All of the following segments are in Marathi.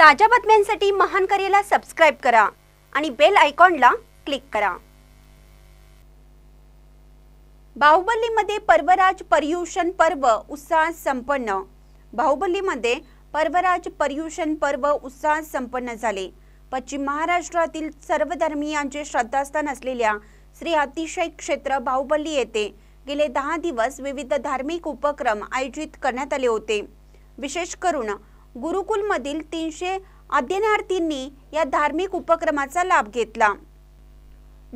ताज्या बातम्यांसाठी महान करेला सबस्क्राइब करा आणि बेल आयकॉनला क्लिक करा बाहुबलीमध्ये पर्वराज पर्युषण पर्व उत्साह संपन्न बाहुबलीमध्ये पर्वराज पर्युषण पर्व उत्साह संपन्न झाले पश्चिम महाराष्ट्रातील सर्व धर्मियांचे श्रद्धास्थान असलेल्या श्री अतिशय क्षेत्र बाहुबली येथे गेले दहा दिवस विविध धार्मिक उपक्रम आयोजित करण्यात आले होते विशेष करून गुरुकुलमधील तीनशे अध्ययनार्थींनी या धार्मिक उपक्रमाचा लाभ घेतला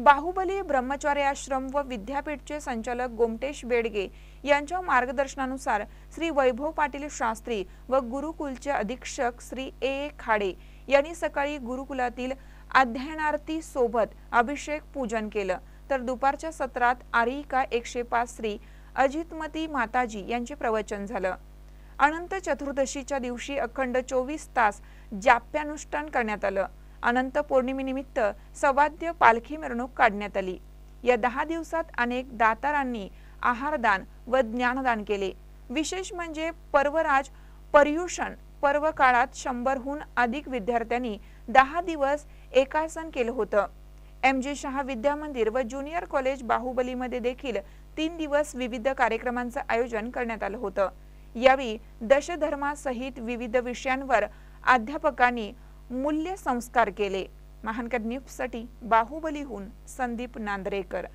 बाहुबली ब्रह्मचार्य आश्रम व विद्यापीठचे संचालक गोमटेश बेडगे यांच्या मार्गदर्शनानुसार श्री वैभव पाटील शास्त्री व गुरुकुलचे अधीक्षक श्री ए खाडे यांनी सकाळी गुरुकुलातील अध्ययनार्थी सोबत अभिषेक पूजन केलं तर दुपारच्या सत्रात आरिका एकशे पाच श्री अजितमती माताजी यांचे प्रवचन झालं अनंत चतुर्दशीच्या दिवशी अखंड चोवीस तास जाप्यानुष्ठान करण्यात आलं अनंत पौर्णिमेनिमित्त सवाद्य पालखी मिरवणूक काढण्यात आली या दहा दिवसात अनेक दातारांनी आहारदान व ज्ञानदान केले विशेष म्हणजे पर्वराज पर्युषण पर्व काळात शंभरहून अधिक विद्यार्थ्यांनी दहा दिवस एकासन केलं होतं एम जी शहा विद्या मंदिर व ज्युनियर कॉलेज बाहुबलीमध्ये देखील तीन दिवस विविध कार्यक्रमांचं आयोजन करण्यात आलं होतं यावेळी दशधर्मासहित विविध विषयांवर अध्यापकांनी मूल्य संस्कार केले महानकर न्यूजसाठी बाहुबलीहून संदीप नांदरेकर